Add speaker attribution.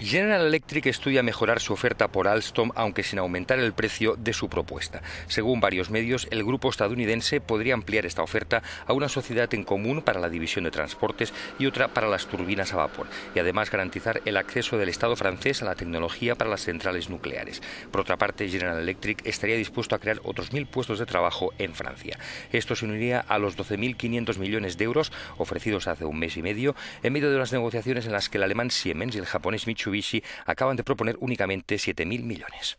Speaker 1: General Electric estudia mejorar su oferta por Alstom, aunque sin aumentar el precio de su propuesta. Según varios medios, el grupo estadounidense podría ampliar esta oferta a una sociedad en común para la división de transportes y otra para las turbinas a vapor, y además garantizar el acceso del Estado francés a la tecnología para las centrales nucleares. Por otra parte, General Electric estaría dispuesto a crear otros mil puestos de trabajo en Francia. Esto se uniría a los 12.500 millones de euros ofrecidos hace un mes y medio, en medio de las negociaciones en las que el alemán Siemens y el japonés Mitsubishi acaban de proponer únicamente 7.000 millones.